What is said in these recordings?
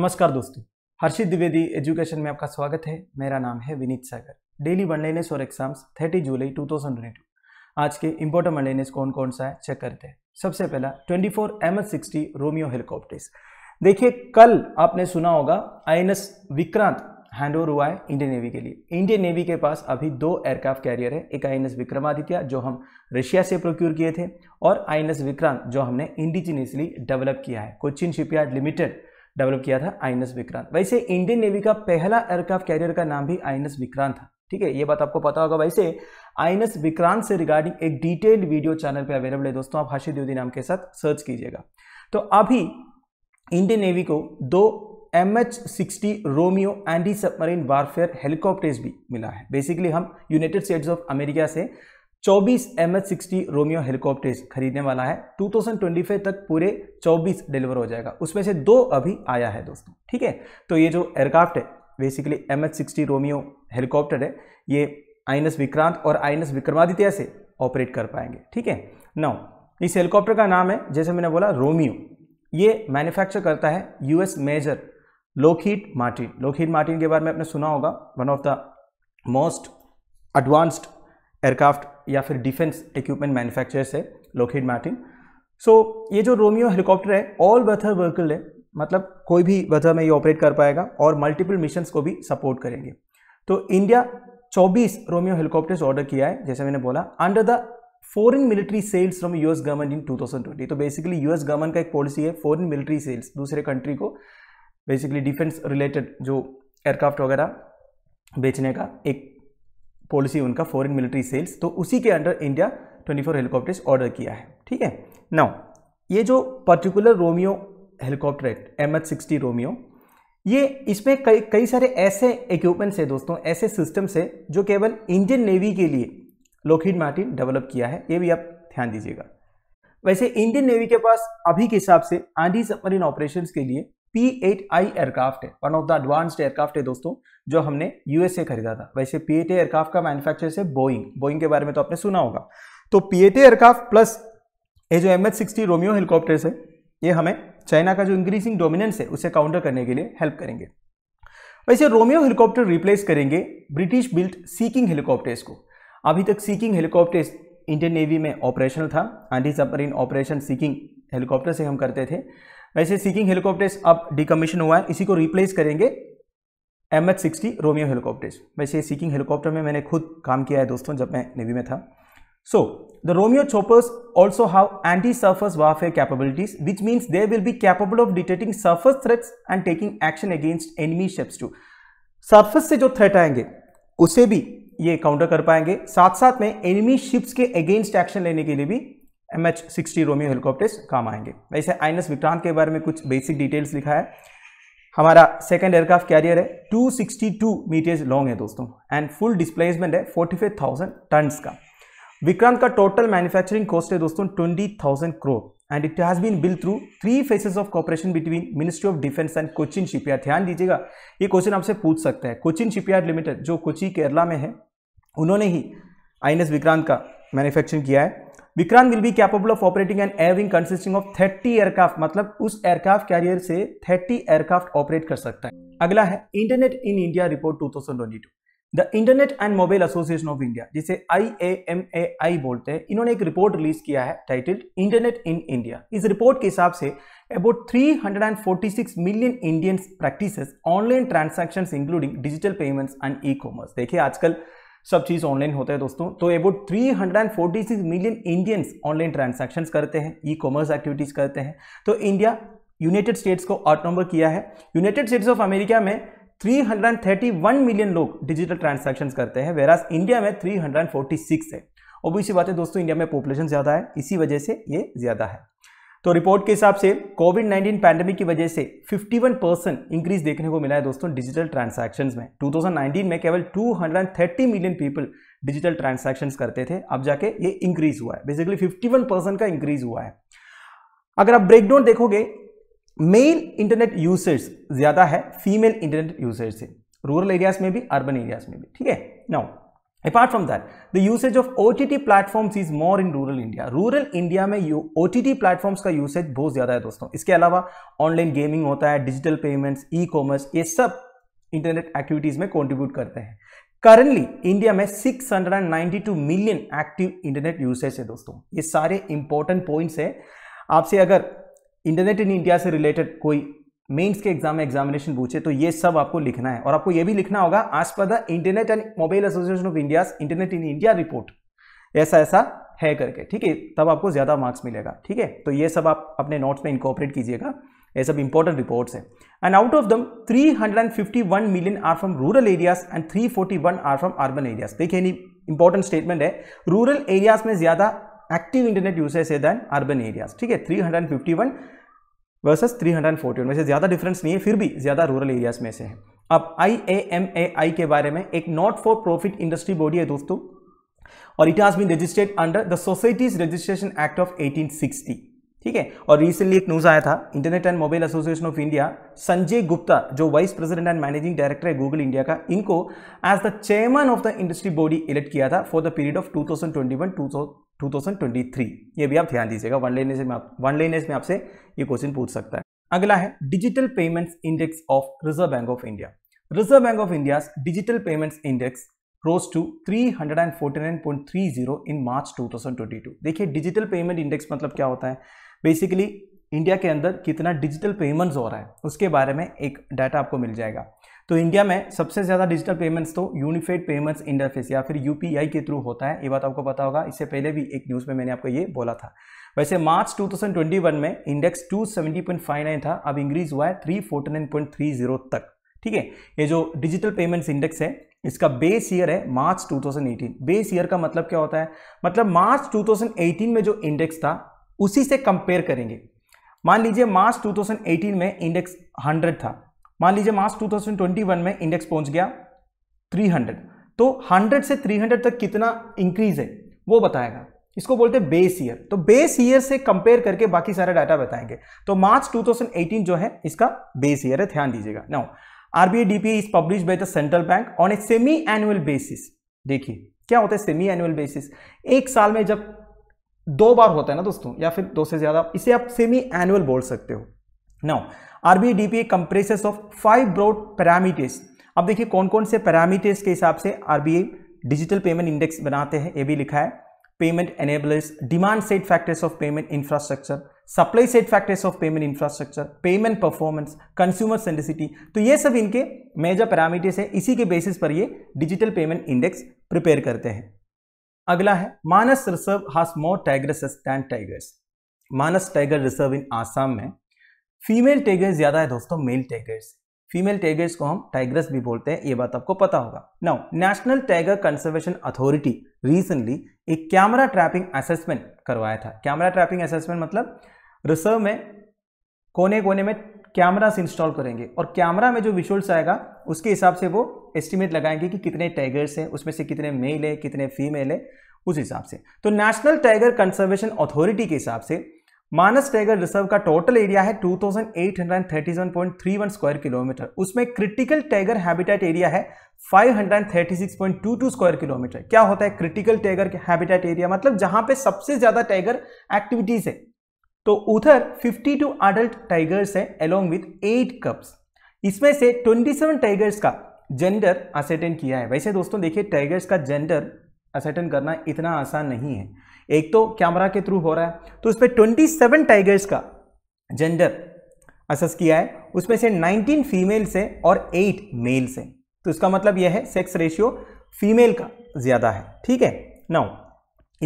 नमस्कार दोस्तों हर्षित द्विवेदी एजुकेशन में आपका स्वागत है मेरा नाम है विनीत सागर डेली वनलाइनेस और एग्जाम्स 30 जुलाई 2022 आज के इम्पोर्टेंट लेनेस कौन कौन सा है चेक करते हैं सबसे पहला 24 four M S sixty Romeo helicopters देखिए कल आपने सुना होगा I N S Vikrant hand over हुआ है इंडियन नेवी के लिए इंडियन नेवी के पास अभी दो एयरक्राफ्ट कैरियर है एक आई एन एस विक्रमादित्य जो हम रशिया से प्रोक्योर किए थे और आई एन एस विक्रांत जो हमने इंडिजिनियसली डेवलप किया है कोचिन शिपयार्ड लिमिटेड डेवलप किया था आई विक्रांत वैसे इंडियन नेवी का पहला एयरक्राफ्ट कैरियर का नाम भी आई विक्रांत था ठीक है ये बात आपको पता होगा वैसे आई विक्रांत से रिगार्डिंग एक डिटेल्ड वीडियो चैनल पे अवेलेबल है दोस्तों आप हाशी योदी नाम के साथ सर्च कीजिएगा तो अभी इंडियन नेवी को दो M H sixty Romeo anti submarine warfare helicopters भी मिला है बेसिकली हम यूनाइटेड स्टेट्स ऑफ अमेरिका से 24 M H sixty Romeo helicopters खरीदने वाला है 2025 तक पूरे 24 डिलीवर हो जाएगा उसमें से दो अभी आया है दोस्तों ठीक है तो ये जो एयरक्राफ्ट है basically M H sixty Romeo helicopter है ये आई विक्रांत और आई विक्रमादित्य से ऑपरेट कर पाएंगे ठीक है नौ इस हेलीकॉप्टर का नाम है जैसे मैंने बोला रोमियो ये मैन्युफैक्चर करता है US major Lockheed Martin Lockheed Martin के बारे में आपने सुना होगा one of the most advanced aircraft या फिर डिफेंस इक्विपमेंट मैन्युफैक्चरर्स है लोकेट मार्टिन सो ये जो रोमियो हेलीकॉप्टर है ऑल वेथर वर्कल है मतलब कोई भी वेथर में ये ऑपरेट कर पाएगा और मल्टीपल मिशन को भी सपोर्ट करेंगे तो इंडिया 24 रोमियो हेलीकॉप्टर्स ऑर्डर किया है जैसे मैंने बोला under the foreign military sales from US government in twenty तो बेसिकली यूएस गवर्नमेंट का एक पॉलिसी है फॉरन मिलिट्री सेल्स दूसरे कंट्री को बेसिकली डिफेंस रिलेटेड जो एयरक्राफ्ट वगैरह बेचने का एक पॉलिसी उनका फॉरेन मिलिट्री सेल्स तो उसी के अंडर इंडिया 24 हेलीकॉप्टर्स ऑर्डर किया है ठीक है नाउ ये जो पर्टिकुलर रोमियो हेलीकॉप्टर है एम एच सिक्सटी रोमियो ये इसमें कई कई सारे ऐसे इक्विपमेंट्स है दोस्तों ऐसे सिस्टम्स है जो केवल इंडियन नेवी के लिए लोकहीड मार्टिन डेवलप किया है ये भी आप ध्यान दीजिएगा वैसे इंडियन नेवी के पास अभी के हिसाब से आंधी सबमरीन ऑपरेशन के लिए पी एट आई एयरक्राफ्ट है one of the advanced aircraft है दोस्तों जो हमने यूएसए खरीदा था वैसे पी एट एयरक्राफ्ट का मैन्युफैक्चर है बोइंग बोइंग के बारे में तो आपने सुना होगा तो पी एट एयरक्राफ्ट प्लस ये जो M H sixty Romeo helicopter है ये हमें चाइना का जो इंक्रीजिंग डोमिनेंस है उसे काउंटर करने के लिए हेल्प करेंगे वैसे रोमियो हेलीकॉप्टर रिप्लेस करेंगे ब्रिटिश बिल्ट सीकिंग हेलीकॉप्टर्स को अभी तक सीकिंग हेलीकॉप्टर्स इंडियन नेवी में ऑपरेशनल था anti submarine operation Sea King helicopter से हम करते थे वैसे सीकिंग हेलीकॉप्टर्स अब डिकमीशन हुआ है इसी को रिप्लेस करेंगे M H sixty Romeo helicopters वैसे सीकिंग हेलीकॉप्टर में मैंने खुद काम किया है दोस्तों जब मैं नेवी में था so the Romeo choppers also have anti surface warfare capabilities which means they will be capable of detecting surface threats and taking action against enemy ships to surface से जो थ्रेट आएंगे उसे भी ये काउंटर कर पाएंगे साथ साथ में एनिमी शिप्स के अगेंस्ट एक्शन लेने के लिए भी M H sixty Romeo helicopters काम आएंगे वैसे आई एन विक्रांत के बारे में कुछ बेसिक डिटेल्स लिखा है हमारा सेकेंड एयरक्राफ्ट कैरियर है 262 मीटर्स लॉन्ग है दोस्तों एंड फुल डिस्प्लेसमेंट है 45,000 टन्स का विक्रांत का टोटल मैन्युफैक्चरिंग कॉस्ट है दोस्तों 20,000 crore and it has been built through three phases of cooperation between Ministry of Defence and Cochin shipyard ध्यान दीजिएगा ये क्वेश्चन आपसे पूछ सकता है कोचिन शिपयार्ड लिमिटेड जो कोची केरला में है उन्होंने ही आई विक्रांत का मैन्युफैक्चरिंग किया है Vikrant will be capable of operating an air wing consisting of 30 aircraft मतलब उस एयरक्राफ्ट कैरियर से 30 एयरक्राफ्ट ऑपरेट कर सकता है अगला है internet in India report 2022 the Internet and Mobile Association of India जिसे आई बोलते हैं इन्होंने एक रिपोर्ट रिलीज किया है टाइटल्ड इंटरनेट इन इंडिया इस रिपोर्ट के हिसाब से about 346 million Indian practices online transactions including digital payments and e commerce देखिए आजकल सब चीज़ ऑनलाइन होता है दोस्तों तो about 346 million Indians online transactions करते हैं ई कॉमर्स एक्टिविटीज़ करते हैं तो इंडिया यूनाइटेड स्टेट्स को आउट नंबर किया है यूनाइटेड स्टेट्स ऑफ अमेरिका में 331 मिलियन लोग डिजिटल ट्रांसैक्शंस करते हैं वेराज इंडिया में 346 है और इसी बात है दोस्तों इंडिया में पॉपुलेशन ज़्यादा है इसी वजह से ये ज़्यादा है तो रिपोर्ट के हिसाब से कोविड 19 पैंडेमिक की वजह से 51 परसेंट इंक्रीज देखने को मिला है दोस्तों डिजिटल ट्रांजैक्शंस में 2019 में केवल 230 मिलियन पीपल डिजिटल ट्रांजैक्शंस करते थे अब जाके ये इंक्रीज हुआ है बेसिकली 51 परसेंट का इंक्रीज हुआ है अगर आप ब्रेकडाउन देखोगे मेल इंटरनेट यूसेज ज़्यादा है फीमेल इंटरनेट यूसेज से रूरल एरियाज में भी अर्बन एरियाज में भी ठीक है now apart from that the usage of O T T platforms is more in rural India rural India में ओ टी टी प्लेटफॉर्म्स का यूसेज बहुत ज़्यादा है दोस्तों इसके अलावा ऑनलाइन गेमिंग होता है डिजिटल पेमेंट्स ई कॉमर्स ये सब इंटरनेट एक्टिविटीज़ में कॉन्ट्रीब्यूट करते हैं करंटली इंडिया में six hundred and two million active internet usage है दोस्तों ये सारे इंपॉर्टेंट पॉइंट्स हैं आपसे अगर इंटरनेट इन इंडिया से रिलेटेड कोई मेंस के एग्जाम में एग्जामिनेशन पूछे तो ये सब आपको लिखना है और आपको ये भी लिखना होगा आज पर the Internet and Mobile Association of India internet in India report ऐसा ऐसा है करके ठीक है तब आपको ज़्यादा मार्क्स मिलेगा ठीक है तो ये सब आप अपने नोट्स में इंकॉपरेट कीजिएगा ये सब इंपॉर्टेंट रिपोर्ट्स है and out of them 351 million are from rural areas and 341 are from urban areas देखिए इंपॉर्टेंट स्टेटमेंट है रूरल एरियाज में ज़्यादा एक्टिव इंटरनेट यूसेज है दैन अर्बन एरियाज ठीक है थ्री वर्सेस 341 से ज़्यादा डिफरेंस नहीं है फिर भी ज़्यादा रूरल एरियाज में से है अब आई के बारे में एक not for profit industry body है दोस्तों और it has been registered under the Societies Registration Act of 1860 ठीक है और रिसेंटली एक न्यूज़ आया था Internet and Mobile Association of India Sanjay Gupta जो vice president and managing director है गूगल इंडिया का इनको as the chairman of the industry body elect किया था फॉर द पीरियड ऑफ 2021 2023 ये भी आप ध्यान दीजिएगा वन लाइनर्स में आप वन लाइनर्स में आपसे ये क्वेश्चन पूछ सकता है अगला है digital payments index of Reserve Bank of India Reserve Bank of India digital payments index rose to 349.30 in March 2022 देखिए डिजिटल पेमेंट इंडेक्स मतलब क्या होता है बेसिकली इंडिया के अंदर कितना डिजिटल पेमेंट्स हो रहा है उसके बारे में एक डाटा आपको मिल जाएगा तो इंडिया में सबसे ज़्यादा डिजिटल पेमेंट्स तो यूनिफाइड पेमेंट्स इंटरफेस या फिर यूपीआई के थ्रू होता है ये बात आपको पता होगा इससे पहले भी एक न्यूज़ में मैंने आपको ये बोला था वैसे मार्च 2021 में इंडेक्स 270.59 था अब इंक्रीज हुआ है 349.30 तक ठीक है ये जो डिजिटल पेमेंट्स इंडेक्स है इसका बेस ईयर है मार्च टू बेस ईयर का मतलब क्या होता है मतलब मार्च टू में जो इंडेक्स था उसी से कंपेयर करेंगे मान लीजिए मार्च 2018 में इंडेक्स 100 था मान लीजिए मार्च 2021 में इंडेक्स पहुंच गया 300 तो 100 से 300 तक कितना इंक्रीज है वो बताएगा इसको बोलते हैं बेस ईयर तो बेस ईयर से कंपेयर करके बाकी सारा डाटा बताएंगे तो मार्च 2018 जो है इसका बेस ईयर है ध्यान दीजिएगा now RBI DP is publish by the central bank on a semi annual basis देखिए क्या होता है सेमी एनुअल बेसिस एक साल में जब दो बार होता है ना दोस्तों या फिर दो से ज्यादा इसे आप सेमी एनुअल बोल सकते हो now RBDPA comprises of five broad parameters अब देखिए कौन कौन से पैरामीटर्स के हिसाब से आरबीआई डिजिटल पेमेंट इंडेक्स बनाते हैं ये भी लिखा है payment enablers demand side factors of payment infrastructure supply side factors of payment infrastructure payment performance consumer sensitivity तो ये सब इनके मेजर पैरामीटर्स हैं इसी के बेसिस पर ये डिजिटल पेमेंट इंडेक्स प्रिपेयर करते हैं अगला है Manas reserve has more tigers than tigers Manas tiger reserve in Assam में फीमेल टाइगर्स ज्यादा है दोस्तों मेल टाइगर्स फीमेल टाइगर्स को हम टाइगर्स भी बोलते हैं ये बात आपको पता होगा now national tiger conservation authority recently एक कैमरा ट्रैपिंग असेसमेंट करवाया था कैमरा ट्रैपिंग असेसमेंट मतलब रिसर्व में कोने कोने में कैमरास इंस्टॉल करेंगे और कैमरा में जो विजुअल्स आएगा उसके हिसाब से वो एस्टिमेट लगाएंगे कि कितने टाइगर्स हैं उसमें से कितने मेल है कितने फीमेल है उस हिसाब से तो नेशनल टाइगर कंजर्वेशन अथॉरिटी के हिसाब से मानस टाइगर रिजर्व का टोटल एरिया है 2837.31 स्क्वायर किलोमीटर उसमें क्रिटिकल टाइगर हैबिटेट एरिया है 536.22 स्क्वायर किलोमीटर क्या होता है क्रिटिकल टाइगर हैबिटेट एरिया मतलब जहां पे सबसे ज्यादा टाइगर एक्टिविटीज है तो उधर 52 अडल्ट टाइगर्स है अलोंग विथ एट कप्स इसमें से 27 टाइगर्स का जेंडर असेटेंड किया है वैसे दोस्तों देखिए टाइगर्स का जेंडर असेटेंड करना इतना आसान नहीं है एक तो कैमरा के थ्रू हो रहा है तो उसमें सेवन टाइगर्स का जेंडर असस किया है उसमें से 19 फीमेल से और 8 मेल से तो इसका मतलब यह है सेक्स रेशियो फीमेल का ज़्यादा है ठीक है नाउ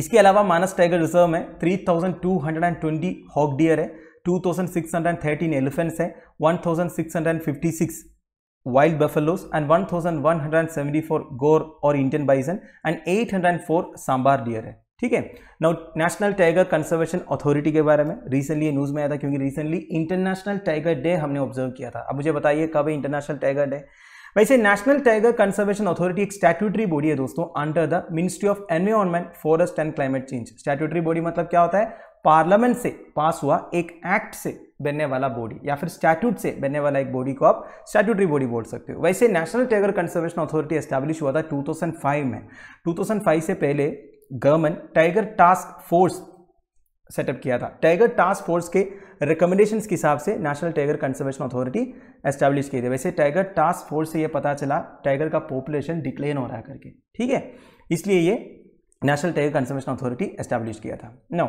इसके अलावा मानस टाइगर रिजर्व में 3,220 हॉक डियर है 2,613 एलिफेंट्स हैं 1,656 फोर गोर और 1174 bison and eight hundred and 804 sambar deer है ठीक है now national tiger conservation authority के बारे में रिसेंटली न्यूज़ में आया था क्योंकि रिसेंटली इंटरनेशनल टाइगर डे हमने ऑब्जर्व किया था अब मुझे बताइए कब है इंटरनेशनल टाइगर डे वैसे नेशनल टाइगर कंजर्वेशन अथॉरिटी एक स्टैट्यूटरी बॉडी है दोस्तों under the ministry of environment forest and climate change statutory body मतलब क्या होता है पार्लियामेंट से पास हुआ एक एक्ट से बनने वाला बॉडी या फिर स्टैट्यूट से बनने वाला एक बॉडी को आप स्टैट्यूटरी बॉडी बोल सकते हो वैसे national tiger conservation authority establish हुआ था 2005 में 2005 से पहले government tiger task force set up किया था टाइगर टास्क फोर्स के रिकमेंडेशन के हिसाब से national tiger conservation authority establish की थी वैसे टाइगर टास्क फोर्स से यह पता चला टाइगर का पॉपुलेशन डिक्लेन हो रहा है करके ठीक है इसलिए ये national tiger conservation authority establish किया था no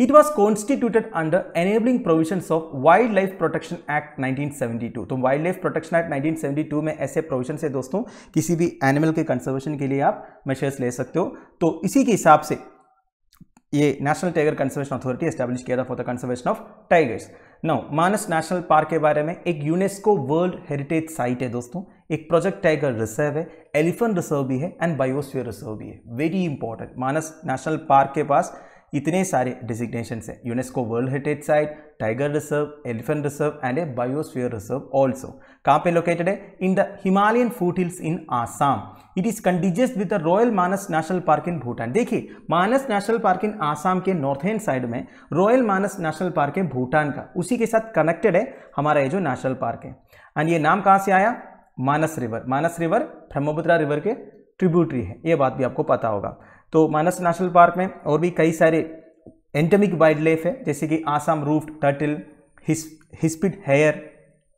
it was constituted under enabling provisions of wildlife protection act 1972 तो वाइल्ड लाइफ प्रोटेक्शन एक्ट 1972 में ऐसे प्रोविजन है दोस्तों किसी भी एनिमल के कंजर्वेशन के लिए आप मेशर्स ले सकते हो तो इसी के हिसाब से ये national tiger conservation authority establish किया था for the conservation of tigers now Manas national park के बारे में एक यूनेस्को वर्ल्ड हेरिटेज साइट है दोस्तों एक प्रोजेक्ट टाइगर रिजर्व है एलिफेंट रिजर्व भी है एंड बायोस्फीयर रिजर्व भी है very important Manas national park के पास इतने सारे डिजिग्नेशन हैं UNESCO world heritage site tiger reserve elephant reserve and a biosphere reserve also कहाँ पे लोकेटेड है in the Himalayan foothills in Assam it is contiguous with the royal Manas national park in Bhutan देखिए Manas national park in Assam के north hand side में royal Manas national park है भूटान का उसी के साथ कनेक्टेड है हमारा ये जो नेशनल पार्क है एंड ये नाम कहाँ से आया Manas river Manas river Brahmaputra river के ट्रिब्यूटरी है ये बात भी आपको पता होगा तो मानस नेशनल पार्क में और भी कई सारे एंटेमिक वाइल्ड लाइफ है जैसे कि Assam roof turtle hispid hare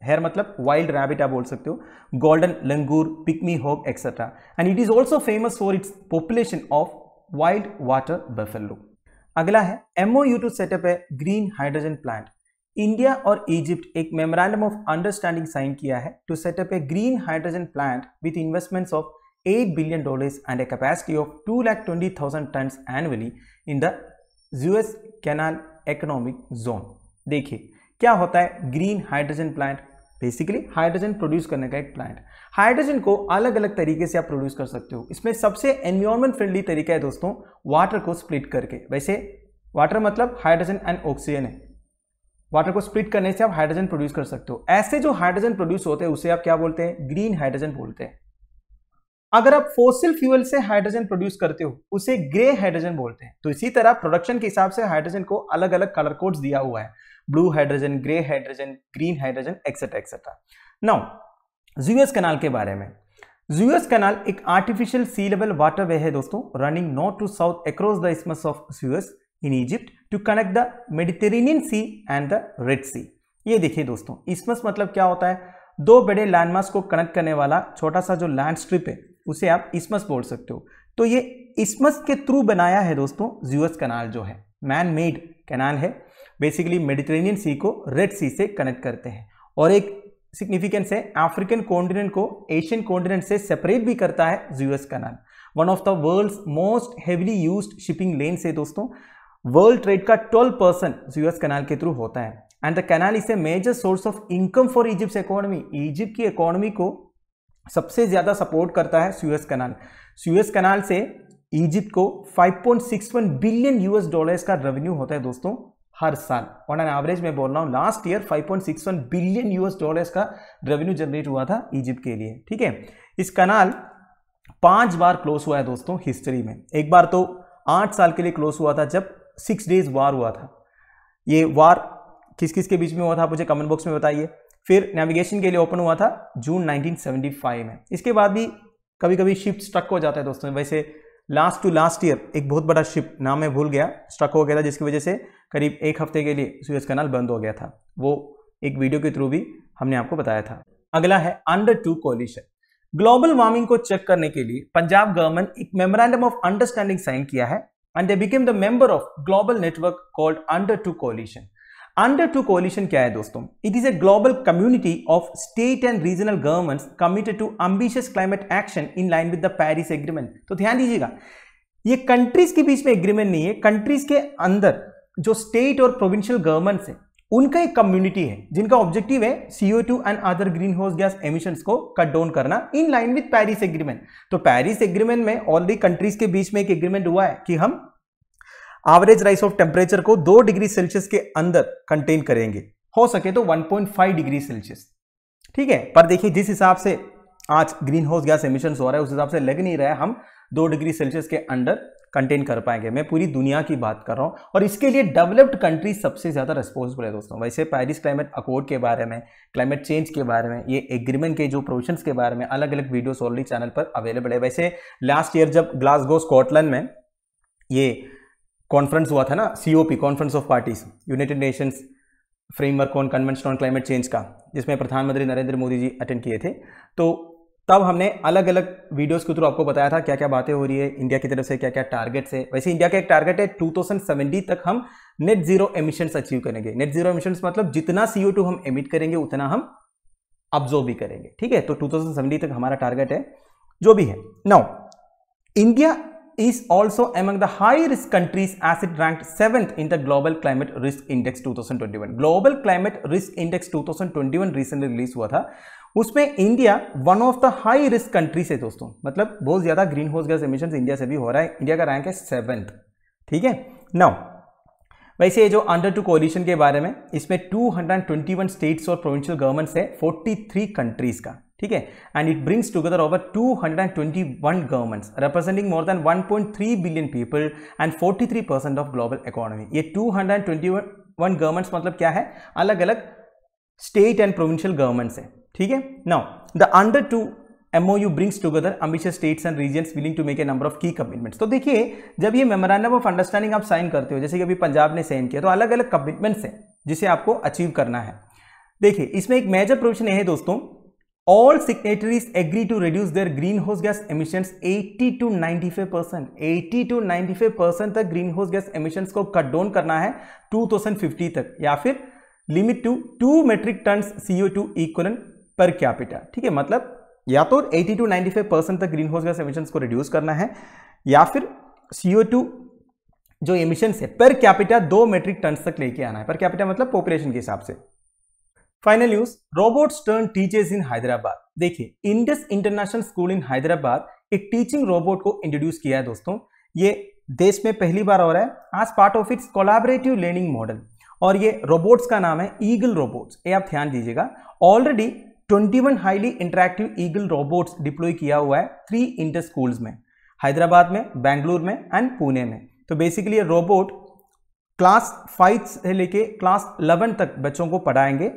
hare मतलब वाइल्ड रैबिट आप बोल सकते हो golden langur pygmy hog etcetera and it is also famous for its population of wild water buffalo अगला है एमओ यू टू सेटअप है ग्रीन हाइड्रोजन प्लांट इंडिया और Egypt एक मेमोरेंडम ऑफ अंडरस्टैंडिंग साइन किया है to set up a green hydrogen plant with investments of $8 billion and a capacity of 2,20,000 tons annually in the Suez canal economic zone देखिए क्या होता है green hydrogen plant basically hydrogen produce करने का एक plant hydrogen को अलग अलग तरीके से आप प्रोड्यूस कर सकते हो इसमें सबसे एनवायरमेंट फ्रेंडली तरीका है दोस्तों वाटर को स्प्लिट करके वैसे वाटर मतलब हाइड्रोजन एंड ऑक्सीजन है वाटर को स्प्लिट करने से आप हाइड्रोजन प्रोड्यूस कर सकते हो ऐसे जो हाइड्रोजन प्रोड्यूस होते हैं उसे आप क्या बोलते हैं ग्रीन हाइड्रोजन बोलते हैं अगर आप फोसिल फ्यूल से हाइड्रोजन प्रोड्यूस करते हो उसे ग्रे हाइड्रोजन बोलते हैं तो इसी तरह प्रोडक्शन के हिसाब से हाइड्रोजन को अलग अलग कलर कोड्स दिया हुआ है blue hydrogen grey hydrogen green hydrogen etcetera etcetera now Suez canal के बारे में जूएस कैनाल एक आर्टिफिशियल सी लेवल वाटर है दोस्तों running north to south across the isthmus of Suez in Egypt to connect the Mediterranean sea and the red sea ये देखिए दोस्तों इसमस मतलब क्या होता है दो बड़े लैंडमार्क को कनेक्ट करने वाला छोटा सा जो लैंड स्ट्रिप है उसे आप इसमस बोल सकते हो तो ये इसमस के थ्रू बनाया है दोस्तों ज्यूअस कनाल जो है मैन मेड कैनाल है बेसिकली मेडिटेरेनियन सी को रेड सी से कनेक्ट करते हैं और एक सिग्निफिकेंस है अफ्रीकन कॉन्टिनेंट को एशियन कॉन्टिनेंट से सेपरेट भी करता है Suez canal one of the world's most heavily use shipping lane से दोस्तों वर्ल्ड ट्रेड का 12 परसेंट ज्यूएस कनाल के थ्रू होता है and the canal is a major source of income for Egypt economy Egypt की इकोनॉमी को सबसे ज़्यादा सपोर्ट करता है सुएस कनाल सुएस कनाल से इजिप्ट को 5.61 बिलियन यूएस डॉलर्स का रेवेन्यू होता है दोस्तों हर साल ऑन एन एवरेज मैं बोल रहा हूँ last year 5.61 billion US dollars का रेवेन्यू जनरेट हुआ था इजिप्ट के लिए ठीक है इस कनाल पांच बार क्लोज हुआ है दोस्तों हिस्ट्री में एक बार तो आठ साल के लिए क्लोज हुआ था जब सिक्स डेज वार हुआ था ये वार किस किस के बीच में हुआ था मुझे कमेंट बॉक्स में बताइए फिर नेविगेशन के लिए ओपन हुआ था जून 1975 में इसके बाद भी कभी कभी शिफ्ट स्ट्रक हो जाता है दोस्तों वैसे लास्ट टू लास्ट ईयर एक बहुत बड़ा शिप नाम मैं भूल गया स्ट्रक हो गया था जिसकी वजह से करीब एक हफ्ते के लिए सुएज कनाल बंद हो गया था वो एक वीडियो के थ्रू भी हमने आपको बताया था अगला है under two coalition global warming को चेक करने के लिए पंजाब गवर्नमेंट एक मेमोरेंडम ऑफ अंडरस्टैंडिंग साइन किया है and they became the member of global network called under two coalition under two coalition क्या है दोस्तों it is a global community of state and regional governments committed to ambitious climate action in line with the Paris agreement तो ध्यान दीजिएगा ये countries के बीच में एग्रीमेंट नहीं है कंट्रीज के अंदर जो स्टेट और प्रोविंशियल गवर्नमेंट्स है उनका एक कम्युनिटी है जिनका ऑब्जेक्टिव है CO two and other green house gas emission को कट डाउन करना in line with Paris agreement तो पेरिस एग्रीमेंट में ऑलरेडी कंट्रीज के बीच में एक एग्रीमेंट हुआ है कि हम एवरेज राइस ऑफ टेम्परेचर को दो डिग्री सेल्सियस के अंदर कंटेन करेंगे हो सके तो 1.5 डिग्री सेल्सियस ठीक है पर देखिए जिस हिसाब से आज ग्रीन हाउस गैस एमिशन हो रहा है उस हिसाब से लग नहीं रहा है हम दो डिग्री सेल्सियस के अंडर कंटेन कर पाएंगे मैं पूरी दुनिया की बात कर रहा हूँ और इसके लिए डेवलप्ड कंट्री सबसे ज़्यादा रिस्पॉन्सिबल है दोस्तों वैसे पैरिस क्लाइमेट अकॉर्ड के बारे में क्लाइमेट चेंज के बारे में ये एग्रीमेंट के जो प्रोविजंस के बारे में अलग अलग वीडियोस ऑलरेडी चैनल पर अवेलेबल है वैसे लास्ट ईयर जब ग्लासगो स्कॉटलैंड में ये कॉन्फ्रेंस हुआ था ना COP conference of parties United Nations framework on convention on climate change का जिसमें प्रधानमंत्री नरेंद्र मोदी जी अटेंड किए थे तो तब हमने अलग अलग वीडियोस के थ्रू आपको बताया था क्या क्या बातें हो रही है इंडिया की तरफ से क्या क्या टारगेट्स है वैसे इंडिया का एक टारगेट है सेवेंटी तक हम नेट जीरो एमिशंस अचीव करेंगे नेट जीरो एमिशंस मतलब जितना टू हम एमिट करेंगे उतना हम ऑब्जॉर्व भी करेंगे ठीक है तो सेवेंटी तक हमारा टारगेट है जो भी है now India is also among the high risk countries as it ranked 7th in the Global Climate Risk Index 2021. Global Climate Risk Index 2021 recently released hua tha उसमें India one of the high risk countries है दोस्तों मतलब बहुत ज़्यादा green house gas emission India से भी हो रहा है इंडिया का रैंक है सेवन्थ ठीक है नाउ वैसे ये जो अंडर टू कोलिशन के बारे में इसमें 221 स्टेट्स और प्रोविंशियल गवर्नमेंट्स है 43 कंट्रीज का ठीक है and it brings together over 221 governments representing more than 1.3 billion people and 43 percent of global economy ये 221 गवर्नमेंट्स मतलब क्या है अलग अलग स्टेट एंड प्रोविंशियल गवर्नमेंट्स है ठीक है now the under two MOU brings together ambitious states and regions willing to make a number of key commitments. तो देखिए जब ये मेमोरेंडम ऑफ अंडरस्टैंडिंग आप साइन करते हो जैसे कि अभी पंजाब ने साइन किया तो अलग अलग कमिटमेंट्स हैं जिसे आपको अचीव करना है देखिए इसमें एक मेजर प्रोविजन है दोस्तों all signatories agree to reduce their greenhouse gas emissions 80 to 95 percent eighty to 95 percent तक ग्रीनहाउस गैस एमिशंस को कट डाउन करना है 2050 तक या फिर limit to two metric tonne CO two equivalent per capita ठीक है मतलब या तो 80 टू 95 परसेंट तक ग्रीनहाउस गैस एमिशंस को रिड्यूस करना है या फिर सीओ टू जो एमिशंस है पर कैपिटा दो मेट्रिक टन तक लेके आना है पर कैपिटा मतलब पॉपुलेशन के हिसाब से final news robots turn teachers in Hyderabad देखिए Indus international school in Hyderabad एक टीचिंग रोबोट को इंट्रोड्यूस किया है दोस्तों ये देश में पहली बार हो रहा है आज part of its collaborative learning model और ये रोबोट्स का नाम है ईगल रोबोट्स ये आप ध्यान दीजिएगा already 21 highly interactive Eagle robots deploy किया हुआ है थ्री इंटर स्कूल्स में हैदराबाद में बेंगलुरु में एंड पुणे में तो बेसिकली ये रोबोट क्लास फाइव से लेके क्लास 11 तक बच्चों को पढ़ाएंगे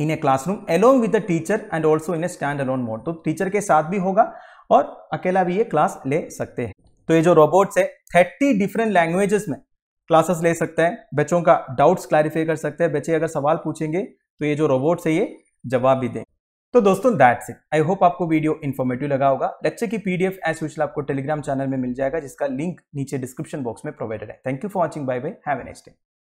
in a classroom along with the teacher and also in a standalone mode तो टीचर के साथ भी होगा और अकेला भी ये क्लास ले सकते हैं तो ये जो रोबोट्स है थर्टी डिफरेंट लैंग्वेजेस में क्लासेस ले सकते हैं बच्चों का डाउट्स क्लैरिफाई कर सकते हैं बच्चे अगर सवाल पूछेंगे तो ये जो रोबोट्स है ये जवाब भी दें तो दोस्तों दैट्स इट आई होप आपको वीडियो इन्फॉर्मेटिव लगा होगा लेक्चर की पीडीएफ एस यूजल आपको टेलीग्राम चैनल में मिल जाएगा जिसका लिंक नीचे डिस्क्रिप्शन बॉक्स में प्रोवाइडेड है thank you for watching bye bye have a nice day